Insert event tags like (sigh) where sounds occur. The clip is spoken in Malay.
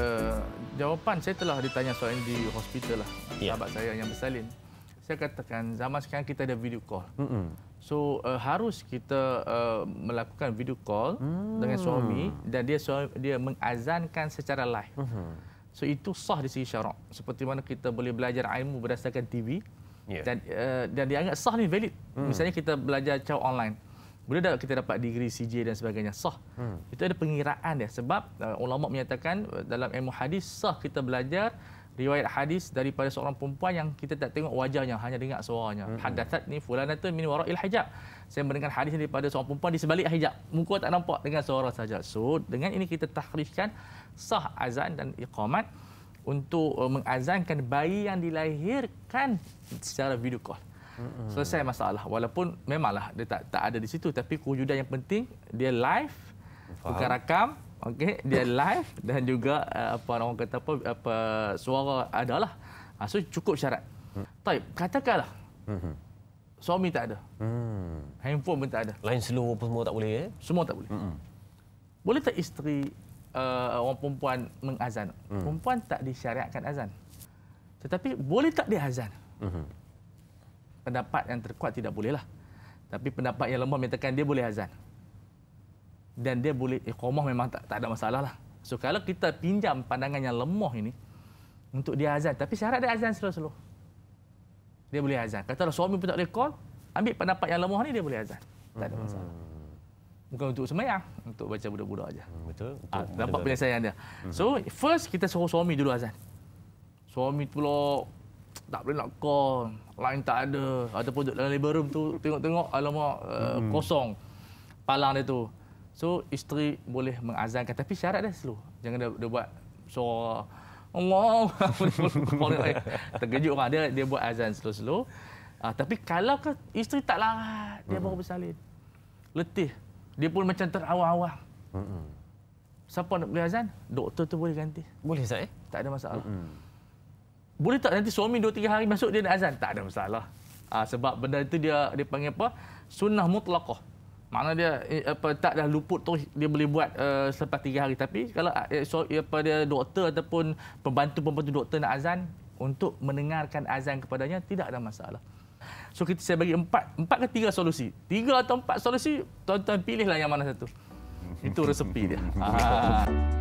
Eh, jawapan saya telah ditanya soalan di hospital lah yeah. sahabat saya yang bersalin. Saya katakan zaman sekarang kita ada video call. Mm-mm. So uh, harus kita uh, melakukan video call mm. dengan suami dan dia suami, dia mengazankan secara live. Mm-hmm. So itu sah di sisi syarak. Seperti mana kita boleh belajar ilmu berdasarkan TV. Yeah. Dan uh, dan dianggap sah ni valid. Mm. Misalnya kita belajar cara online. Bila dah kita dapat degree CJ dan sebagainya sah. Hmm. Itu ada pengiraan dia sebab uh, ulama menyatakan uh, dalam ilmu hadis sah kita belajar riwayat hadis daripada seorang perempuan yang kita tak tengok wajahnya hanya dengar suaranya. Hmm. Hadatsat ni fulanatun min wara'il hijab. Saya mendengar hadis daripada seorang perempuan di sebalik hijab. Muka tak nampak dengan suara saja. So dengan ini kita takhrifkan sah azan dan iqamat untuk uh, mengazankan bayi yang dilahirkan secara video call hmm Selesai masalah. Walaupun memanglah dia tak tak ada di situ tapi kewujudan yang penting dia live Faham. bukan rakam. Okey, dia (laughs) live dan juga eh, apa orang kata apa, apa suara adalah. Ha, so cukup syarat. Mm-hmm. Taib, katakanlah. hmm Suami tak ada. Hmm. Handphone pun tak ada. Lain seluruh pun semua tak boleh. Eh? Semua tak boleh. Hmm. Boleh tak isteri uh, orang perempuan mengazan? Hmm. Perempuan tak disyariatkan azan. Tetapi boleh tak dia azan? Hmm pendapat yang terkuat tidak bolehlah. Tapi pendapat yang lemah menyatakan dia boleh azan. Dan dia boleh iqamah eh, memang tak, tak ada masalah lah. So kalau kita pinjam pandangan yang lemah ini untuk dia azan. Tapi syarat dia azan seluruh-seluruh. Dia boleh azan. Kalau suami pun tak boleh call, ambil pendapat yang lemah ni dia boleh azan. Tak ada masalah. Hmm. Bukan untuk semayang. Untuk baca budak-budak aja. Hmm, betul. Ah, untuk ha, dapat penyelesaian dia. So, hmm. first kita suruh suami dulu azan. Suami pula tak boleh nak call line tak ada ataupun dalam labor room tu tengok-tengok alamak eh, hmm. kosong palang dia tu so isteri boleh mengazankan tapi syarat dia slow jangan dia, buat suara Allah (laughs) terkejut orang dia dia buat azan slow-slow uh, tapi kalau ke isteri tak larat dia hmm. baru bersalin letih dia pun macam terawang-awang hmm. siapa nak beli azan doktor tu boleh ganti boleh saya eh? tak ada masalah hmm boleh tak nanti suami dua tiga hari masuk dia nak azan? Tak ada masalah. Uh, sebab benda itu dia dia panggil apa? Sunnah mutlaqah. Maknanya dia eh, apa tak dah luput terus dia boleh buat uh, selepas tiga hari tapi kalau uh, so, apa dia doktor ataupun pembantu-pembantu doktor nak azan untuk mendengarkan azan kepadanya tidak ada masalah. So kita saya bagi empat empat ke tiga solusi. Tiga atau empat solusi tuan-tuan pilihlah yang mana satu. Itu resepi dia. (laughs) Aha.